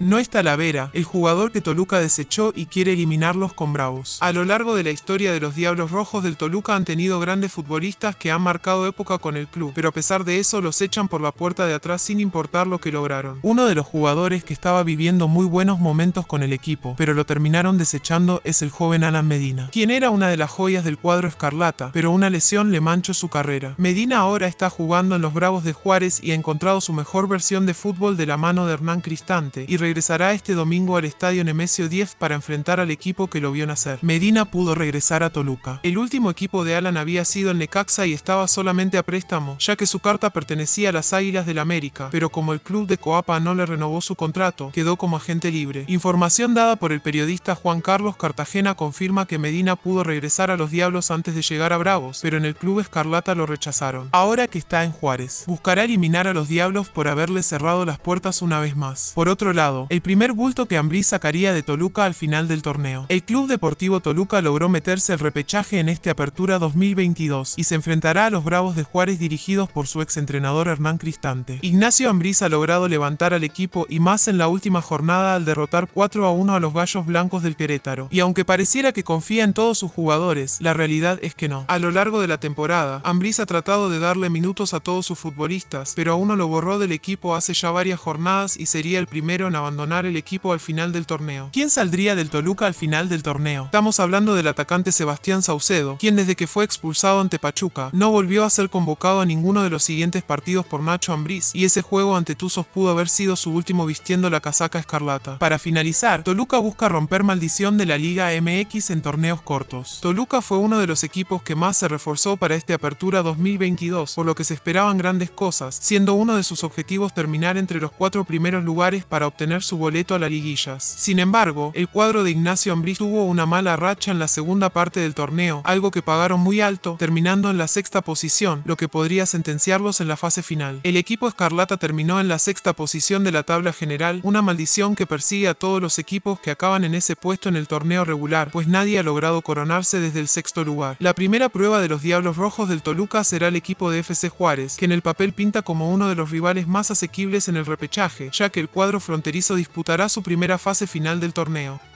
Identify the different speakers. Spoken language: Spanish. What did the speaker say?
Speaker 1: No está la vera, el jugador que Toluca desechó y quiere eliminarlos con Bravos. A lo largo de la historia de los Diablos Rojos del Toluca han tenido grandes futbolistas que han marcado época con el club, pero a pesar de eso los echan por la puerta de atrás sin importar lo que lograron. Uno de los jugadores que estaba viviendo muy buenos momentos con el equipo, pero lo terminaron desechando es el joven Alan Medina, quien era una de las joyas del cuadro escarlata, pero una lesión le manchó su carrera. Medina ahora está jugando en los Bravos de Juárez y ha encontrado su mejor versión de fútbol de la mano de Hernán Cristante regresará este domingo al estadio Nemesio 10 para enfrentar al equipo que lo vio nacer. Medina pudo regresar a Toluca. El último equipo de Alan había sido en Necaxa y estaba solamente a préstamo, ya que su carta pertenecía a las Águilas del América, pero como el club de Coapa no le renovó su contrato, quedó como agente libre. Información dada por el periodista Juan Carlos Cartagena confirma que Medina pudo regresar a los Diablos antes de llegar a Bravos, pero en el club Escarlata lo rechazaron. Ahora que está en Juárez, buscará eliminar a los Diablos por haberle cerrado las puertas una vez más. Por otro lado, el primer bulto que Ambriz sacaría de Toluca al final del torneo. El Club Deportivo Toluca logró meterse el repechaje en esta apertura 2022 y se enfrentará a los Bravos de Juárez dirigidos por su exentrenador Hernán Cristante. Ignacio Ambriz ha logrado levantar al equipo y más en la última jornada al derrotar 4 a 1 a los Gallos Blancos del Querétaro. Y aunque pareciera que confía en todos sus jugadores, la realidad es que no. A lo largo de la temporada, Ambriz ha tratado de darle minutos a todos sus futbolistas, pero aún no lo borró del equipo hace ya varias jornadas y sería el primero en abandonar el equipo al final del torneo. ¿Quién saldría del Toluca al final del torneo? Estamos hablando del atacante Sebastián Saucedo, quien desde que fue expulsado ante Pachuca, no volvió a ser convocado a ninguno de los siguientes partidos por Nacho Ambriz, y ese juego ante Tuzos pudo haber sido su último vistiendo la casaca escarlata. Para finalizar, Toluca busca romper maldición de la Liga MX en torneos cortos. Toluca fue uno de los equipos que más se reforzó para esta apertura 2022, por lo que se esperaban grandes cosas, siendo uno de sus objetivos terminar entre los cuatro primeros lugares para obtener su boleto a la liguillas. Sin embargo, el cuadro de Ignacio Ambriz tuvo una mala racha en la segunda parte del torneo, algo que pagaron muy alto, terminando en la sexta posición, lo que podría sentenciarlos en la fase final. El equipo escarlata terminó en la sexta posición de la tabla general, una maldición que persigue a todos los equipos que acaban en ese puesto en el torneo regular, pues nadie ha logrado coronarse desde el sexto lugar. La primera prueba de los Diablos Rojos del Toluca será el equipo de FC Juárez, que en el papel pinta como uno de los rivales más asequibles en el repechaje, ya que el cuadro fronterizo se disputará su primera fase final del torneo.